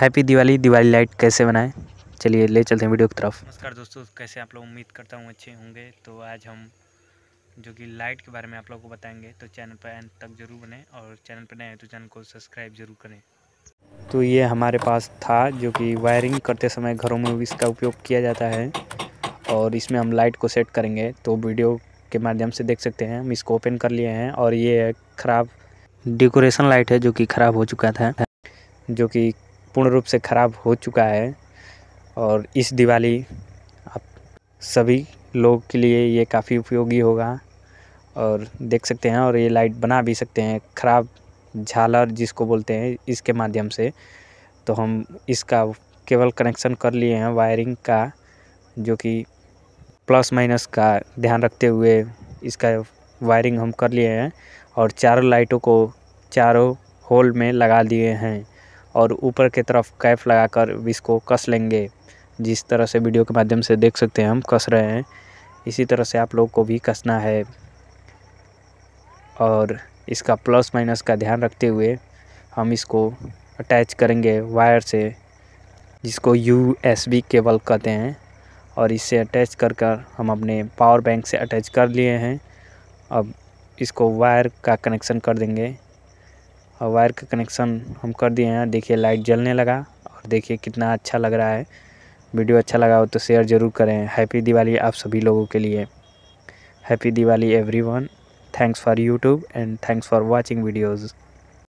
happy Diwali Diwali light कैसे बनाएं चलिए ले चलते हैं वीडियो की तरफ नमस्कार दोस्तों कैसे आप लोग उम्मीद करता हूँ अच्छे होंगे तो आज हम जो कि लाइट के बारे में आप लोग को बताएंगे तो चैनल पर एंड तक ज़रूर बने और चैनल पर नए हैं तो चैनल को सब्सक्राइब ज़रूर करें तो ये हमारे पास था जो कि वायरिंग करते समय घरों में भी इसका उपयोग किया जाता है और इसमें हम लाइट को सेट करेंगे तो वीडियो के माध्यम से देख सकते हैं हम इसको ओपन कर लिए हैं और ये ख़राब डेकोरेशन लाइट है जो कि ख़राब हो चुका था जो कि पूर्ण रूप से ख़राब हो चुका है और इस दिवाली आप सभी लोग के लिए ये काफ़ी उपयोगी होगा और देख सकते हैं और ये लाइट बना भी सकते हैं ख़राब झालर जिसको बोलते हैं इसके माध्यम से तो हम इसका केवल कनेक्शन कर लिए हैं वायरिंग का जो कि प्लस माइनस का ध्यान रखते हुए इसका वायरिंग हम कर लिए हैं और चारों लाइटों को चारों होल में लगा दिए हैं और ऊपर की तरफ कैप लगाकर इसको कस लेंगे जिस तरह से वीडियो के माध्यम से देख सकते हैं हम कस रहे हैं इसी तरह से आप लोग को भी कसना है और इसका प्लस माइनस का ध्यान रखते हुए हम इसको अटैच करेंगे वायर से जिसको यू एस बी केबल कहते हैं और इससे अटैच कर कर हम अपने पावर बैंक से अटैच कर लिए हैं अब इसको वायर का कनेक्शन कर देंगे और वायर का कनेक्शन हम कर दिए हैं देखिए लाइट जलने लगा और देखिए कितना अच्छा लग रहा है वीडियो अच्छा लगा हो तो शेयर ज़रूर करें हैप्पी दिवाली आप सभी लोगों के लिए happy Diwali everyone thanks for YouTube and thanks for watching videos